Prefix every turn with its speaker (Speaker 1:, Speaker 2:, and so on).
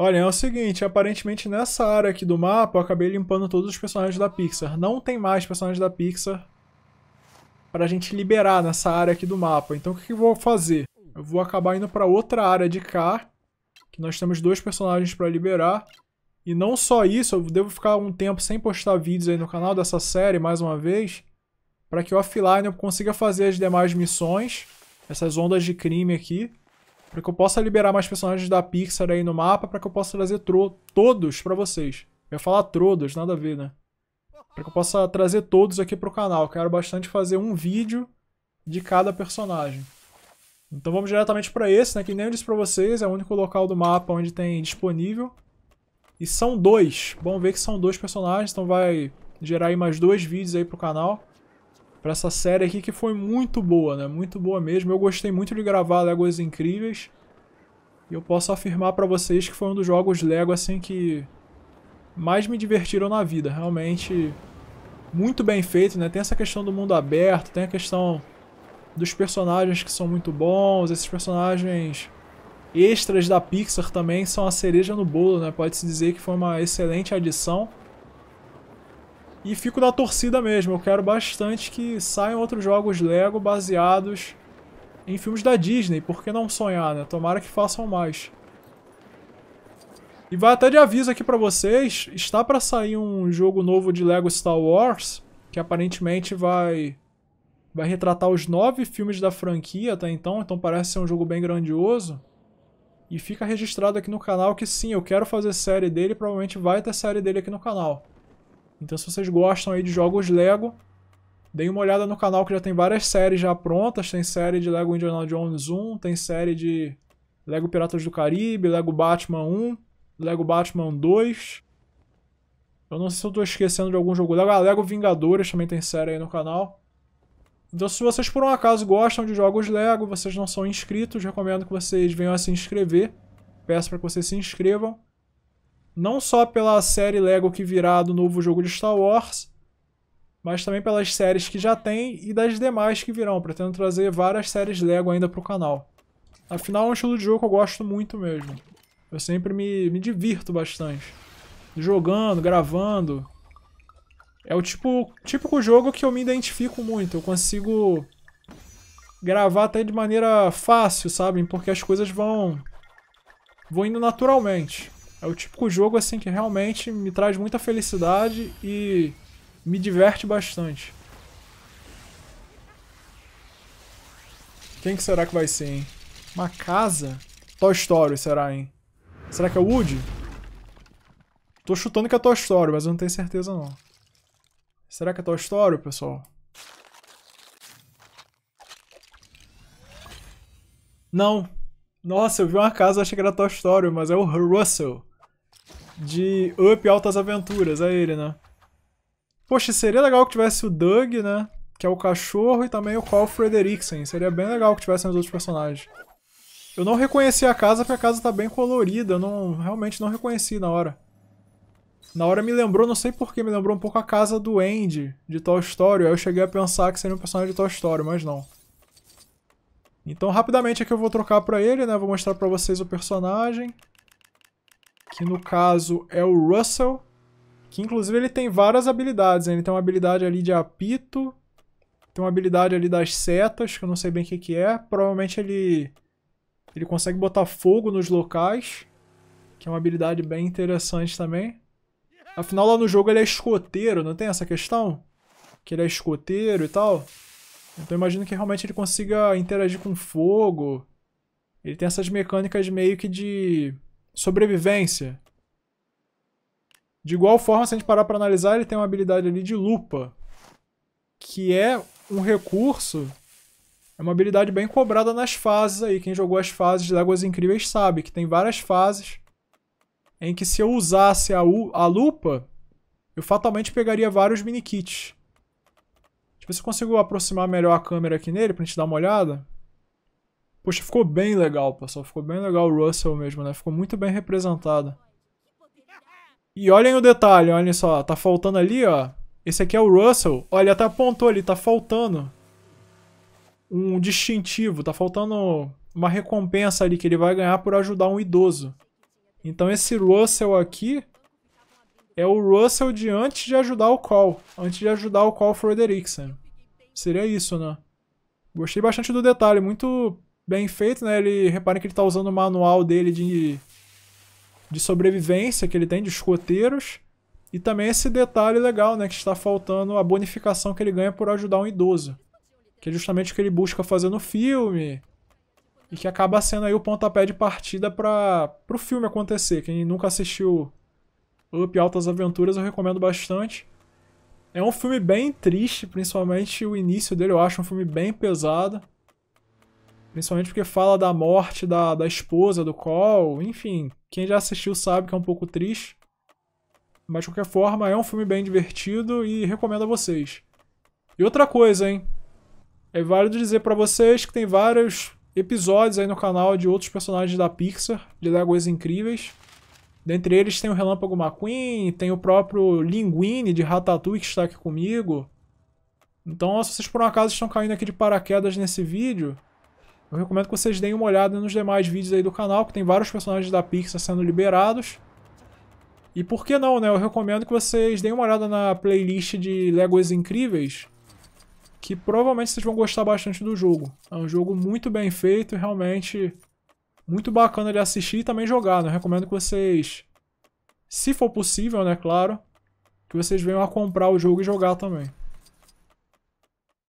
Speaker 1: Olha, é o seguinte, aparentemente nessa área aqui do mapa eu acabei limpando todos os personagens da Pixar. Não tem mais personagens da Pixar pra gente liberar nessa área aqui do mapa. Então o que eu vou fazer? Eu vou acabar indo pra outra área de cá, que nós temos dois personagens pra liberar. E não só isso, eu devo ficar um tempo sem postar vídeos aí no canal dessa série, mais uma vez, para que offline eu consiga fazer as demais missões, essas ondas de crime aqui para que eu possa liberar mais personagens da Pixar aí no mapa, para que eu possa trazer todos para vocês. Eu ia falar todos, nada a ver, né? Para que eu possa trazer todos aqui pro canal. Quero bastante fazer um vídeo de cada personagem. Então vamos diretamente para esse, né? Que nem eu disse para vocês, é o único local do mapa onde tem disponível. E são dois. vamos ver que são dois personagens, então vai gerar aí mais dois vídeos aí pro canal para essa série aqui que foi muito boa, né? Muito boa mesmo. Eu gostei muito de gravar Legos Incríveis. E eu posso afirmar para vocês que foi um dos jogos Lego assim que mais me divertiram na vida, realmente muito bem feito, né? Tem essa questão do mundo aberto, tem a questão dos personagens que são muito bons, esses personagens extras da Pixar também são a cereja no bolo, né? Pode-se dizer que foi uma excelente adição. E fico na torcida mesmo. Eu quero bastante que saiam outros jogos Lego baseados em filmes da Disney. Por que não sonhar, né? Tomara que façam mais. E vai até de aviso aqui para vocês, está para sair um jogo novo de Lego Star Wars, que aparentemente vai vai retratar os nove filmes da franquia até então, então parece ser um jogo bem grandioso. E fica registrado aqui no canal que sim, eu quero fazer série dele, provavelmente vai ter série dele aqui no canal. Então se vocês gostam aí de jogos Lego, deem uma olhada no canal que já tem várias séries já prontas. Tem série de Lego Indiana Jones 1, tem série de Lego Piratas do Caribe, Lego Batman 1, Lego Batman 2. Eu não sei se eu tô esquecendo de algum jogo Lego. Ah, Lego Vingadores também tem série aí no canal. Então se vocês por um acaso gostam de jogos Lego, vocês não são inscritos, recomendo que vocês venham a se inscrever. Peço para que vocês se inscrevam não só pela série Lego que virá do novo jogo de Star Wars, mas também pelas séries que já tem e das demais que virão. Pretendo trazer várias séries Lego ainda para o canal. Afinal, é um estilo de jogo que eu gosto muito mesmo. Eu sempre me, me divirto bastante. Jogando, gravando. É o tipo típico jogo que eu me identifico muito. Eu consigo gravar até de maneira fácil, sabem? Porque as coisas vão vão indo naturalmente. É o típico jogo assim que realmente me traz muita felicidade e me diverte bastante. Quem que será que vai ser, hein? Uma casa? Toy Story, será, hein? Será que é Woody? Tô chutando que é Toy Story, mas eu não tenho certeza não. Será que é Toy Story, pessoal? Não. Nossa, eu vi uma casa, achei que era Toy Story, mas é o Russell de Up Altas Aventuras, a é ele, né? Poxa, seria legal que tivesse o Doug, né? Que é o cachorro, e também o Carl Frederiksen. Seria bem legal que tivessem os outros personagens. Eu não reconheci a casa porque a casa tá bem colorida. Eu não, realmente não reconheci na hora. Na hora me lembrou, não sei porquê, me lembrou um pouco a casa do Andy, de Toy Story. Aí eu cheguei a pensar que seria um personagem de Toy Story, mas não. Então, rapidamente aqui eu vou trocar pra ele, né? Vou mostrar pra vocês o personagem que no caso é o Russell, que inclusive ele tem várias habilidades. Né? Ele tem uma habilidade ali de apito, tem uma habilidade ali das setas, que eu não sei bem o que, que é. Provavelmente ele, ele consegue botar fogo nos locais, que é uma habilidade bem interessante também. Afinal, lá no jogo ele é escoteiro, não tem essa questão? Que ele é escoteiro e tal? Então imagino que realmente ele consiga interagir com fogo. Ele tem essas mecânicas meio que de sobrevivência. De igual forma, se a gente parar para analisar, ele tem uma habilidade ali de lupa, que é um recurso, é uma habilidade bem cobrada nas fases aí. Quem jogou as fases de Águas Incríveis sabe que tem várias fases em que se eu usasse a, a lupa, eu fatalmente pegaria vários minikits. Deixa tipo, eu ver se eu consigo aproximar melhor a câmera aqui nele pra gente dar uma olhada. Poxa, ficou bem legal, pessoal. Ficou bem legal o Russell mesmo, né? Ficou muito bem representado. E olhem o detalhe, olhem só. Tá faltando ali, ó. Esse aqui é o Russell. Olha, até apontou ali. Tá faltando um distintivo. Tá faltando uma recompensa ali que ele vai ganhar por ajudar um idoso. Então esse Russell aqui é o Russell de antes de ajudar o Call. Antes de ajudar o Call Frederiksen. Seria isso, né? Gostei bastante do detalhe. Muito bem feito, né? Ele reparem que ele está usando o manual dele de, de sobrevivência que ele tem de escoteiros. E também esse detalhe legal, né? Que está faltando a bonificação que ele ganha por ajudar um idoso. Que é justamente o que ele busca fazer no filme. E que acaba sendo aí o pontapé de partida para o filme acontecer. Quem nunca assistiu Up Altas Aventuras eu recomendo bastante. É um filme bem triste, principalmente o início dele, eu acho um filme bem pesado. Principalmente porque fala da morte da, da esposa do Cole, enfim, quem já assistiu sabe que é um pouco triste. Mas de qualquer forma, é um filme bem divertido e recomendo a vocês. E outra coisa, hein? É válido dizer para vocês que tem vários episódios aí no canal de outros personagens da Pixar, de Lego's Incríveis. Dentre eles tem o Relâmpago McQueen, tem o próprio Linguine de Ratatouille que está aqui comigo. Então, se vocês por um acaso estão caindo aqui de paraquedas nesse vídeo, eu recomendo que vocês deem uma olhada nos demais vídeos aí do canal, que tem vários personagens da Pixar sendo liberados. E por que não, né? Eu recomendo que vocês deem uma olhada na playlist de Legos Incríveis, que provavelmente vocês vão gostar bastante do jogo. É um jogo muito bem feito e realmente muito bacana de assistir e também jogar, né? Eu recomendo que vocês, se for possível, né, claro, que vocês venham a comprar o jogo e jogar também.